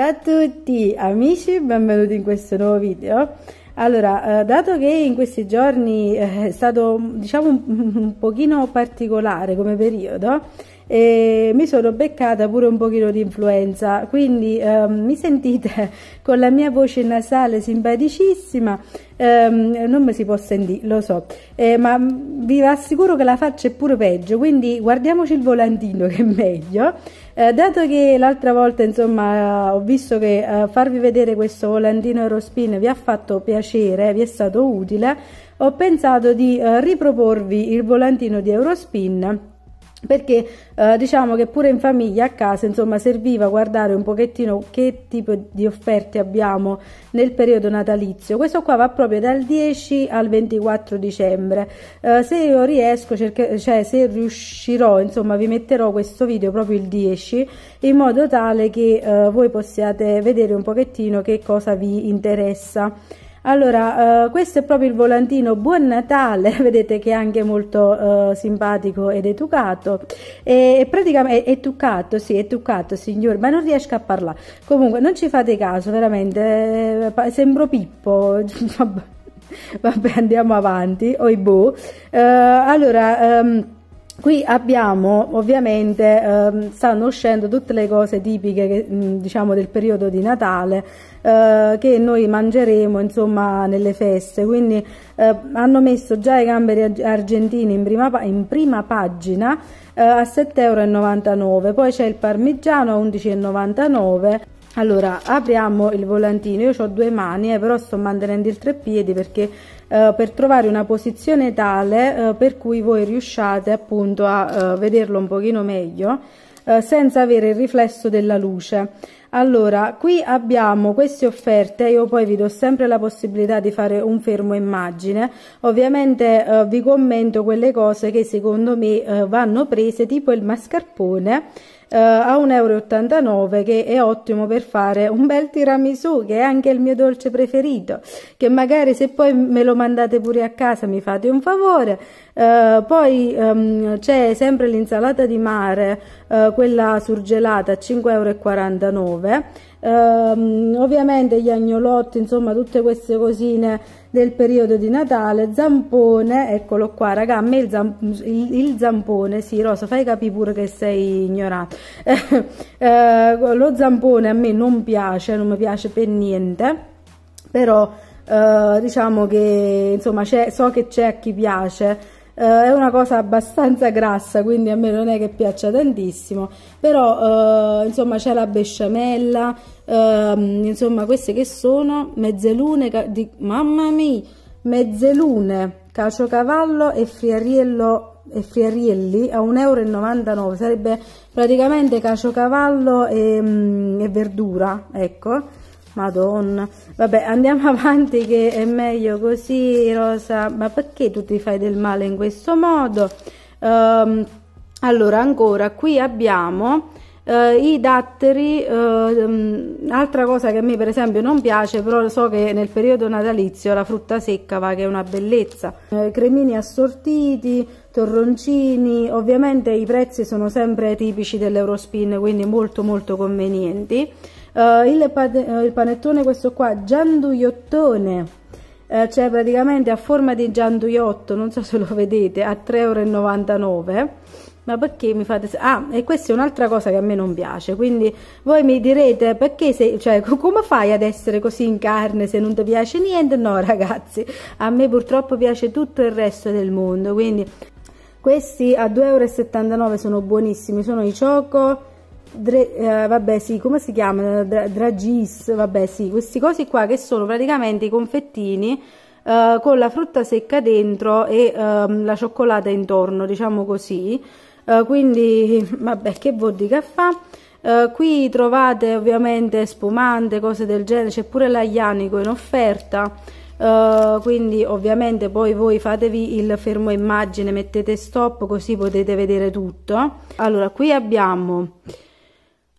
Ciao a tutti amici, benvenuti in questo nuovo video. Allora, eh, dato che in questi giorni eh, è stato diciamo un, un pochino particolare come periodo, e mi sono beccata pure un pochino di influenza quindi ehm, mi sentite con la mia voce nasale simpaticissima ehm, non mi si può sentire lo so eh, ma vi assicuro che la faccia è pure peggio quindi guardiamoci il volantino che è meglio eh, dato che l'altra volta insomma eh, ho visto che eh, farvi vedere questo volantino Aerospin vi ha fatto piacere vi è stato utile ho pensato di eh, riproporvi il volantino di Eurospin perché eh, diciamo che pure in famiglia a casa insomma serviva guardare un pochettino che tipo di offerte abbiamo nel periodo natalizio questo qua va proprio dal 10 al 24 dicembre eh, se io riesco cerche, cioè se riuscirò insomma vi metterò questo video proprio il 10 in modo tale che eh, voi possiate vedere un pochettino che cosa vi interessa allora, eh, questo è proprio il volantino Buon Natale, vedete che è anche molto eh, simpatico ed educato. E, praticamente è, è truccato, sì, è truccato, signore, ma non riesco a parlare. Comunque, non ci fate caso, veramente, eh, sembro Pippo, vabbè, andiamo avanti, oibò. Boh. Eh, allora... Ehm, Qui abbiamo ovviamente, ehm, stanno uscendo tutte le cose tipiche che, diciamo, del periodo di Natale eh, che noi mangeremo insomma, nelle feste, quindi eh, hanno messo già i gamberi argentini in prima, in prima pagina eh, a 7,99 euro, poi c'è il parmigiano a 11,99 euro allora apriamo il volantino io ho due mani eh, però sto mantenendo il tre piedi perché eh, per trovare una posizione tale eh, per cui voi riusciate appunto a eh, vederlo un pochino meglio eh, senza avere il riflesso della luce allora, qui abbiamo queste offerte, io poi vi do sempre la possibilità di fare un fermo immagine, ovviamente eh, vi commento quelle cose che secondo me eh, vanno prese, tipo il mascarpone eh, a 1,89 euro che è ottimo per fare un bel tiramisù che è anche il mio dolce preferito, che magari se poi me lo mandate pure a casa mi fate un favore, Uh, poi um, c'è sempre l'insalata di mare, uh, quella surgelata a 5,49 euro 9 ehm, ovviamente gli agnolotti insomma tutte queste cosine del periodo di Natale zampone eccolo qua raga a me il, zamp il, il zampone sì Rosa fai capire pure che sei ignorato eh, eh, lo zampone a me non piace non mi piace per niente però eh, diciamo che insomma so che c'è a chi piace eh, è una cosa abbastanza grassa quindi a me non è che piaccia tantissimo però eh, insomma c'è la besciamella ehm, insomma queste che sono mezzelune di mamma mia mezzelune caciocavallo e friariello e friarielli a 1,99 euro sarebbe praticamente caciocavallo e, mm, e verdura ecco Madonna. Vabbè, andiamo avanti che è meglio così, Rosa. Ma perché tu ti fai del male in questo modo? Um, allora, ancora, qui abbiamo eh, i datteri eh, mm, altra cosa che a me per esempio non piace però so che nel periodo natalizio la frutta secca va che è una bellezza eh, cremini assortiti torroncini ovviamente i prezzi sono sempre tipici dell'Eurospin quindi molto molto convenienti eh, il, eh, il, panettone questo qua gianduiottone cioè praticamente a forma di gianduiotto non so se lo vedete a 3,99 euro ma perché mi fate ah e questa è un'altra cosa che a me non piace quindi voi mi direte perché sei cioè come fai ad essere così in carne se non ti piace niente no ragazzi a me purtroppo piace tutto il resto del mondo quindi questi a 2,79 euro sono buonissimi sono i cioco Dre, eh, vabbè sì, come si chiamano? Dra, dragis, vabbè sì, questi cosi qua che sono praticamente i confettini eh, con la frutta secca dentro e eh, la cioccolata intorno, diciamo così eh, quindi vabbè che vuol di caffè eh, qui trovate ovviamente spumante cose del genere c'è pure l'aglianico in offerta eh, quindi ovviamente poi voi fatevi il fermo immagine mettete stop così potete vedere tutto allora qui abbiamo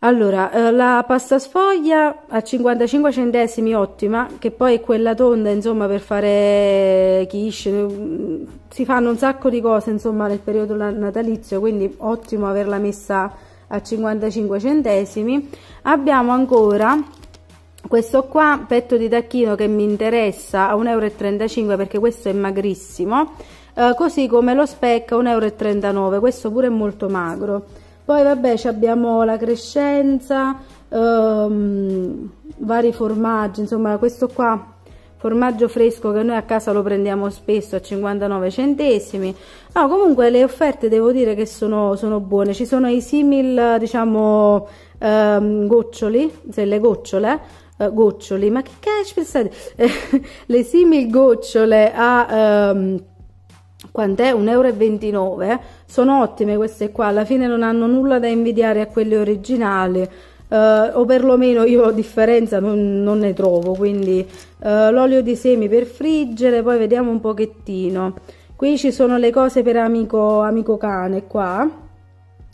allora, eh, la pasta sfoglia a 55 centesimi, ottima, che poi è quella tonda, insomma, per fare quiche, mm, si fanno un sacco di cose, insomma, nel periodo natalizio, quindi ottimo averla messa a 55 centesimi. Abbiamo ancora questo qua, petto di tacchino che mi interessa a 1,35 euro perché questo è magrissimo, eh, così come lo specca a 1,39 euro, questo pure è molto magro poi vabbè abbiamo la crescenza ehm, vari formaggi insomma questo qua formaggio fresco che noi a casa lo prendiamo spesso a 59 centesimi no comunque le offerte devo dire che sono, sono buone ci sono i simil diciamo ehm, goccioli se le gocciole eh, goccioli ma che cash pensate le simil gocciole a ehm, quant'è? 1,29 euro sono ottime queste qua alla fine non hanno nulla da invidiare a quelle originali eh, o perlomeno io differenza non, non ne trovo quindi eh, l'olio di semi per friggere poi vediamo un pochettino qui ci sono le cose per amico, amico cane qua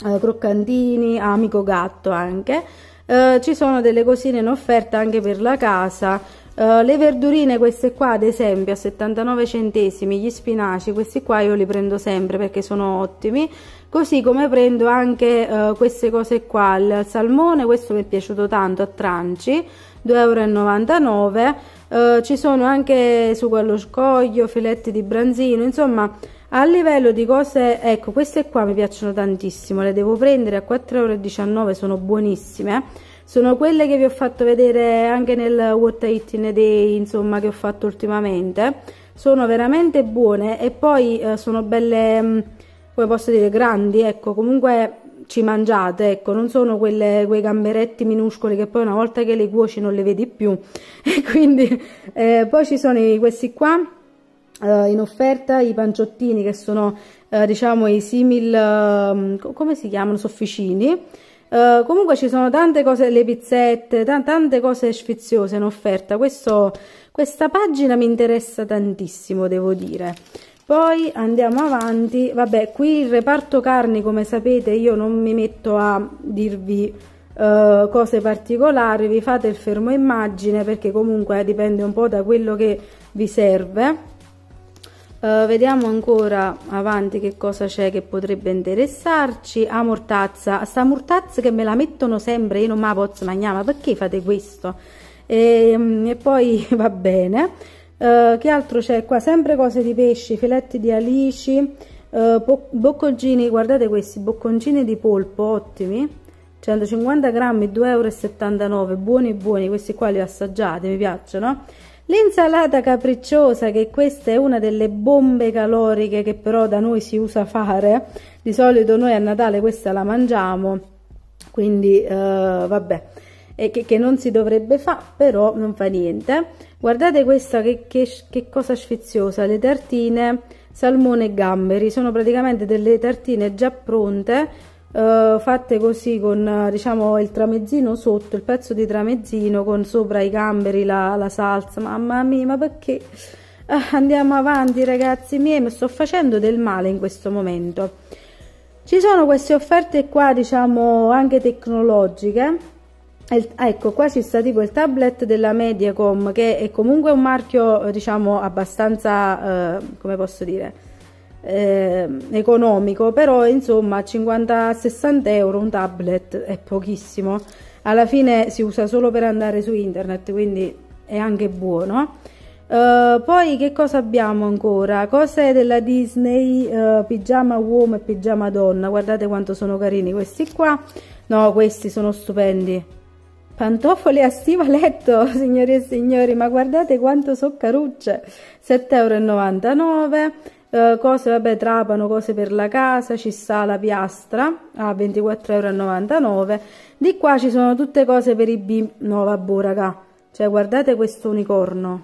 eh, croccantini amico gatto anche eh, ci sono delle cosine in offerta anche per la casa eh, le verdurine queste qua ad esempio a 79 centesimi gli spinaci questi qua io li prendo sempre perché sono ottimi così come prendo anche uh, queste cose qua il salmone questo mi è piaciuto tanto a tranci 2,99 euro uh, ci sono anche su quello scoglio filetti di branzino insomma a livello di cose ecco queste qua mi piacciono tantissimo le devo prendere a 4,19 euro sono buonissime sono quelle che vi ho fatto vedere anche nel what I eat in a day insomma che ho fatto ultimamente sono veramente buone e poi eh, sono belle mm, come posso dire grandi ecco comunque ci mangiate ecco non sono quelle, quei gamberetti minuscoli che poi una volta che le cuoci non le vedi più e quindi eh, poi ci sono questi qua eh, in offerta i panciottini che sono eh, diciamo i simil mm, come si chiamano sofficini eh, comunque ci sono tante cose, le pizzette, tante cose sfiziose in offerta. Questo, questa pagina mi interessa tantissimo, devo dire. Poi andiamo avanti. Vabbè, qui il reparto carni, come sapete, io non mi metto a dirvi Uh, cose particolari vi fate il fermo immagine perché comunque dipende un po' da quello che vi serve eh, vediamo ancora avanti che cosa c'è che potrebbe interessarci. Ah, mortazza. A sta mortazza che me la mettono sempre, io non me la posso mangiare, ma perché fate questo? E, ehm, e poi va bene. Uh, che altro c'è qua? Sempre cose di pesci, filetti di alici, uh, bocconcini, guardate questi, bocconcini di polpo, ottimi. 150 grammi, 2,79 euro, buoni buoni, questi qua li assaggiate, mi piacciono. L'insalata capricciosa, che questa è una delle bombe caloriche che però da noi si usa fare, di solito noi a Natale questa la mangiamo, quindi eh, vabbè, e che, che, non si dovrebbe fare, però non fa niente. Guardate questa che, che, che cosa sfiziosa, le tartine salmone e gamberi, sono praticamente delle tartine già pronte, eh, fatte così con eh, diciamo il tramezzino sotto, il pezzo di tramezzino con sopra i gamberi, la, la salsa, mamma mia, ma perché? Ah, andiamo avanti ragazzi miei, mi sto facendo del male in questo momento. Ci sono queste offerte qua, diciamo, anche tecnologiche, ah, ecco qua ci sta tipo il tablet della Mediacom che è comunque un marchio diciamo abbastanza eh, come posso dire eh, economico, però insomma 50-60 euro un tablet è pochissimo, alla fine si usa solo per andare su internet, quindi è anche buono. Uh, poi che cosa abbiamo ancora? Cose della Disney, uh, pigiama uomo e pigiama donna, guardate quanto sono carini questi qua, no questi sono stupendi, Pantofole a stivaletto, signori e signori, ma guardate quanto sono carucce, 7,99 euro. Eh, cose vabbè trapano, cose per la casa, ci sta la piastra a 24,99 euro di qua ci sono tutte cose per i bimbi, no vabbè raga, cioè guardate questo unicorno,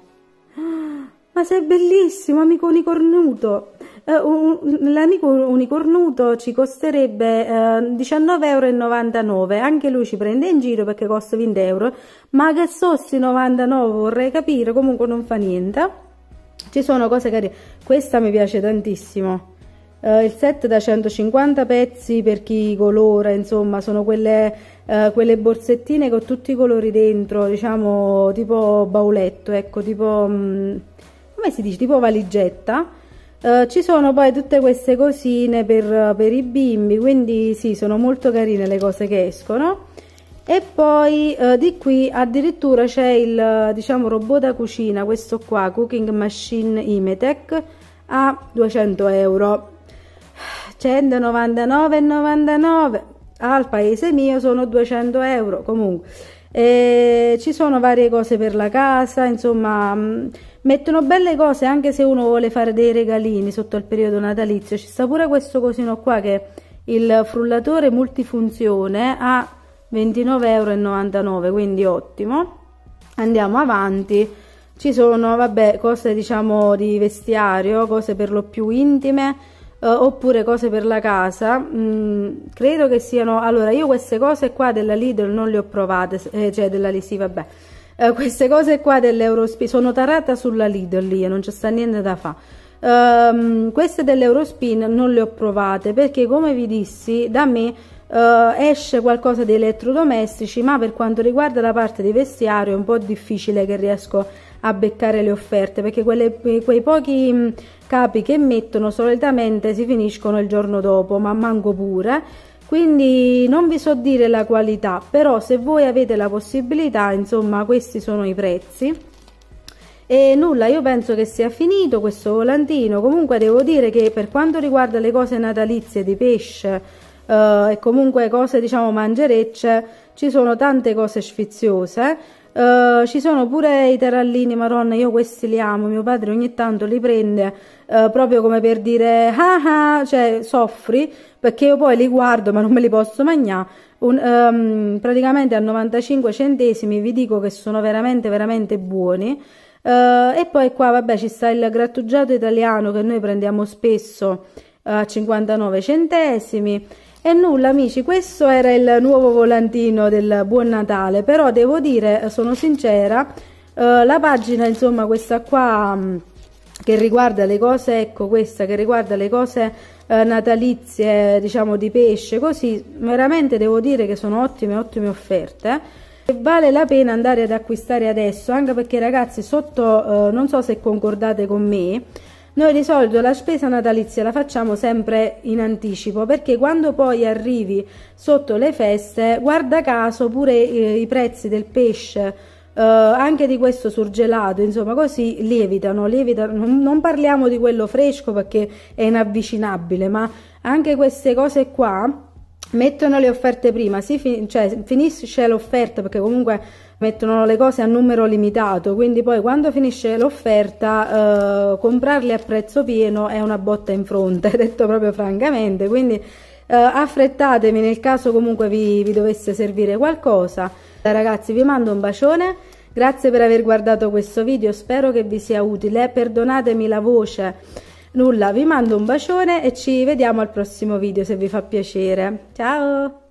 ma sei bellissimo amico unicornuto, eh, l'amico unicornuto ci costerebbe 19,99 eh, euro anche lui ci prende in giro perché costa 20 euro ma che so 99 vorrei capire, comunque non fa niente ci sono cose carine questa mi piace tantissimo Uh, il set da 150 pezzi per chi colora, insomma, sono quelle, uh, quelle, borsettine con tutti i colori dentro, diciamo tipo bauletto, ecco, tipo, um, come si dice, tipo valigetta. Uh, ci sono poi tutte queste cosine per, per i bimbi, quindi sì, sono molto carine le cose che escono e poi eh, di qui addirittura c'è il eh, diciamo robot da cucina questo qua cooking machine imetech a 200 euro 199,99 al paese mio sono 200 euro comunque e ci sono varie cose per la casa insomma mm, mettono belle cose anche se uno vuole fare dei regalini sotto il periodo natalizio ci sta pure questo cosino qua che il frullatore multifunzione ha 29,99€, quindi ottimo andiamo avanti ci sono vabbè cose diciamo di vestiario cose per lo più intime eh, oppure cose per la casa mm, credo che siano allora io queste cose qua della Lidl non le ho provate eh, cioè della Lisi sì, vabbè eh, queste cose qua dell'Eurospin, sono tarata sulla Lidl lì non c'è sta niente da fare Um, queste dell'Eurospin non le ho provate perché come vi dissi da me eh, esce qualcosa di elettrodomestici, ma per quanto riguarda la parte di vestiario è un po' difficile che riesco a beccare le offerte perché quelle, quei pochi mm, capi che mettono solitamente si finiscono il giorno dopo, ma manco pure quindi non vi so dire la qualità però se voi avete la possibilità insomma questi sono i prezzi e nulla io penso che sia finito questo volantino comunque devo dire che per quanto riguarda le cose natalizie di pesce eh, e comunque cose diciamo mangerecce, ci sono tante cose sfiziose. Eh, ci sono pure i terallini maronna, io questi li amo, mio padre ogni tanto li prende eh, proprio come per dire ah ah, cioè soffri, perché io poi li guardo ma non me li posso mangiare. Um, ehm, praticamente a 95 centesimi vi dico che sono veramente veramente buoni. Uh, e poi qua vabbè ci sta il grattugiato italiano che noi prendiamo spesso eh, a uh, 59 centesimi e nulla amici, questo era il nuovo volantino del Buon Natale, però devo dire, eh, sono sincera, eh, la pagina insomma questa qua mm, che riguarda le cose, ecco questa che riguarda le cose eh, natalizie diciamo di pesce, così veramente devo dire che sono ottime, ottime offerte vale la pena andare ad acquistare adesso anche perché ragazzi sotto eh, non so se concordate con me noi di solito la spesa natalizia la facciamo sempre in anticipo perché quando poi arrivi sotto le feste, guarda caso pure eh, i prezzi del pesce Uh, anche di questo surgelato, insomma, così lievitano, lievitano. Non parliamo di quello fresco perché è inavvicinabile, ma anche queste cose qua mettono le offerte prima, si fin cioè, finisce l'offerta perché comunque mettono le cose a numero limitato, quindi poi quando finisce l'offerta eh, comprarli a prezzo pieno è una botta in fronte, detto proprio francamente, quindi eh, affrettatevi nel caso comunque vi, vi dovesse servire qualcosa. Ragazzi vi mando un bacione. Grazie per aver guardato questo video, spero che vi sia utile, perdonatemi la voce, nulla, vi mando un bacione e ci vediamo al prossimo video se vi fa piacere. Ciao!